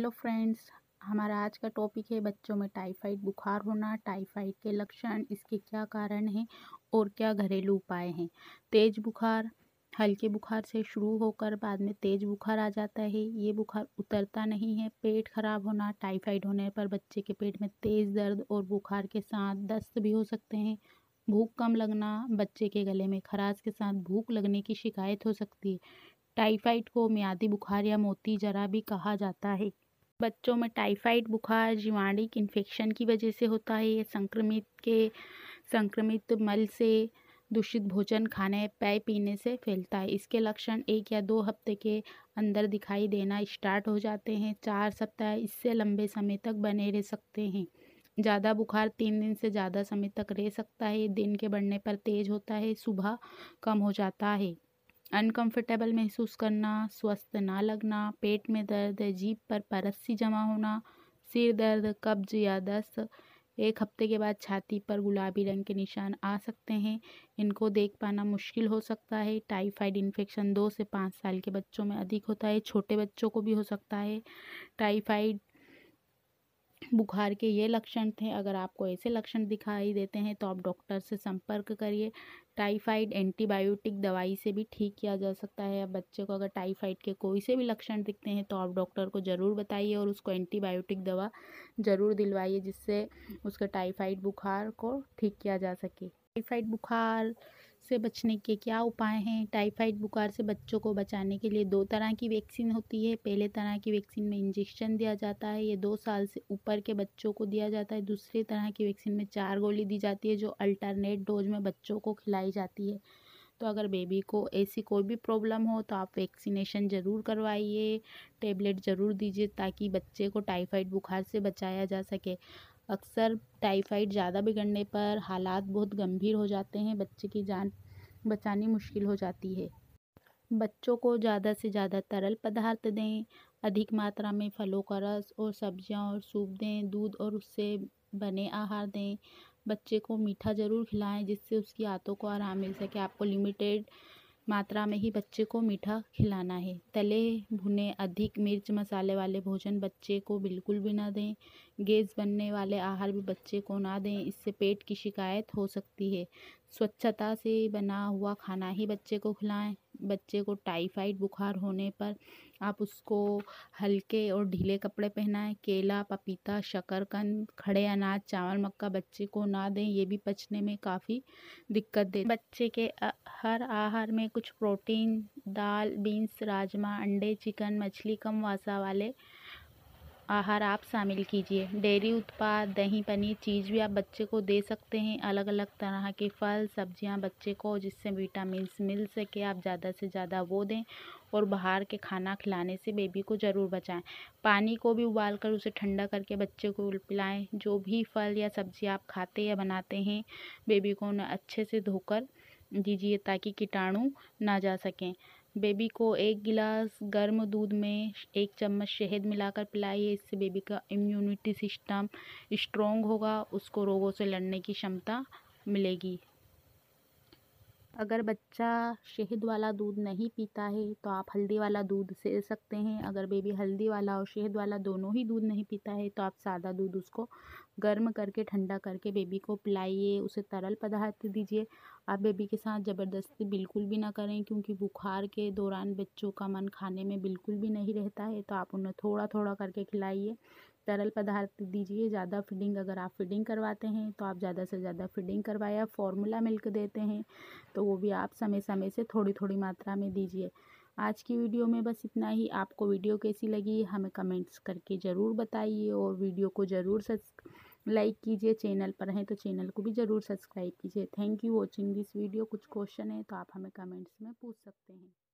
hello friends हमारा आज का टॉपिक है बच्चों में टाइफाइड बुखार होना टाइफाइड के लक्षण इसके क्या कारण हैं और क्या घरेलू उपाय हैं तेज बुखार हल्के बुखार से शुरू होकर बाद में तेज बुखार आ जाता है ये बुखार उतरता नहीं है पेट खराब होना टाइफाइड होने पर बच्चे के पेट में तेज़ दर्द और बुखार के साथ दस्त भी हो सकते हैं भूख कम लगना बच्चे के गले में खराश के साथ भूख लगने की शिकायत हो सकती है टाइफाइड को मियादी बुखार या मोती जरा भी कहा जाता है बच्चों में टाइफाइड बुखार जीवाणिक इन्फेक्शन की वजह से होता है ये संक्रमित के संक्रमित मल से दूषित भोजन खाने पै पीने से फैलता है इसके लक्षण एक या दो हफ्ते के अंदर दिखाई देना स्टार्ट हो जाते हैं चार सप्ताह इससे लंबे समय तक बने रह सकते हैं ज़्यादा बुखार तीन दिन से ज़्यादा समय तक रह सकता है दिन के बढ़ने पर तेज होता है सुबह कम हो जाता है अनकंफर्टेबल महसूस करना स्वस्थ ना लगना पेट में दर्द जीभ पर परस्सी जमा होना सिर दर्द कब्ज या दस्त एक हफ्ते के बाद छाती पर गुलाबी रंग के निशान आ सकते हैं इनको देख पाना मुश्किल हो सकता है टाइफाइड इन्फेक्शन दो से पाँच साल के बच्चों में अधिक होता है छोटे बच्चों को भी हो सकता है टाइफाइड बुखार के ये लक्षण थे अगर आपको ऐसे लक्षण दिखाई देते हैं तो आप डॉक्टर से संपर्क करिए टाइफाइड एंटीबायोटिक दवाई से भी ठीक किया जा सकता है बच्चे को अगर टाइफाइड के कोई से भी लक्षण दिखते हैं तो आप डॉक्टर को ज़रूर बताइए और उसको एंटीबायोटिक दवा ज़रूर दिलवाइए जिससे उसका टाइफाइड बुखार को ठीक किया जा सके टाइफाइड बुखार से बचने के क्या उपाय हैं टाइफाइड बुखार से बच्चों को बचाने के लिए दो तरह की वैक्सीन होती है पहले तरह की वैक्सीन में इंजेक्शन दिया जाता है ये दो साल से ऊपर के बच्चों को दिया जाता है दूसरे तरह की वैक्सीन में चार गोली दी जाती है जो अल्टरनेट डोज में बच्चों को खिलाई जाती है तो अगर बेबी को ऐसी कोई भी प्रॉब्लम हो तो आप वैक्सीनेशन ज़रूर करवाइए टेबलेट ज़रूर दीजिए ताकि बच्चे को टाइफाइड बुखार से बचाया जा सके अक्सर टाइफाइड ज़्यादा बिगड़ने पर हालात बहुत गंभीर हो जाते हैं बच्चे की जान बचानी मुश्किल हो जाती है बच्चों को ज़्यादा से ज़्यादा तरल पदार्थ दें अधिक मात्रा में फलों का रस और सब्जियां और सूप दें दूध और उससे बने आहार दें बच्चे को मीठा ज़रूर खिलाएं जिससे उसकी आंतों को आराम मिल सके आपको लिमिटेड मात्रा में ही बच्चे को मीठा खिलाना है तले भुने अधिक मिर्च मसाले वाले भोजन बच्चे को बिल्कुल भी ना दें गैस बनने वाले आहार भी बच्चे को ना दें इससे पेट की शिकायत हो सकती है स्वच्छता से बना हुआ खाना ही बच्चे को खिलाएं बच्चे को टाइफाइड बुखार होने पर आप उसको हल्के और ढीले कपड़े पहनाएं केला पपीता शकरकंद खड़े अनाज चावल मक्का बच्चे को ना दें ये भी पचने में काफ़ी दिक्कत दे बच्चे के हर आहार में कुछ प्रोटीन दाल बीन्स राजमा अंडे चिकन मछली कम वसा वाले आहार आप शामिल कीजिए डेयरी उत्पाद दही पनीर चीज़ भी आप बच्चे को दे सकते हैं अलग अलग तरह के फल सब्जियां बच्चे को जिससे विटामिन मिल सके आप ज़्यादा से ज़्यादा वो दें और बाहर के खाना खिलाने से बेबी को ज़रूर बचाएं पानी को भी उबाल कर उसे ठंडा करके बच्चे को पिलाएँ जो भी फल या सब्ज़ी आप खाते या बनाते हैं बेबी को उन्हें अच्छे से धोकर दीजिए ताकि कीटाणु ना जा सकें बेबी को एक गिलास गर्म दूध में एक चम्मच शहद मिलाकर पिलाइए इससे बेबी का इम्यूनिटी सिस्टम स्ट्रॉन्ग होगा उसको रोगों से लड़ने की क्षमता मिलेगी अगर बच्चा शहद वाला दूध नहीं पीता है तो आप हल्दी वाला दूध दे सकते हैं अगर बेबी हल्दी वाला और शहद वाला दोनों ही दूध नहीं पीता है तो आप सादा दूध उसको गर्म करके ठंडा करके बेबी को पिलाइए उसे तरल पदार्थ दीजिए आप बेबी के साथ ज़बरदस्ती बिल्कुल भी ना करें क्योंकि बुखार के दौरान बच्चों का मन खाने में बिल्कुल भी नहीं रहता है तो आप उन्हें थोड़ा थोड़ा करके खिलाइए तरल पदार्थ दीजिए ज़्यादा फीडिंग अगर आप फीडिंग करवाते हैं तो आप ज़्यादा से ज़्यादा फीडिंग करवाया फॉर्मूला मिल्क देते हैं तो वो भी आप समय समय से थोड़ी थोड़ी मात्रा में दीजिए आज की वीडियो में बस इतना ही आपको वीडियो कैसी लगी हमें कमेंट्स करके ज़रूर बताइए और वीडियो को ज़रूर लाइक कीजिए चैनल पर हैं तो चैनल को भी ज़रूर सब्सक्राइब कीजिए thank you watching this video कुछ क्वेश्चन है तो आप हमें कमेंट्स में पूछ सकते हैं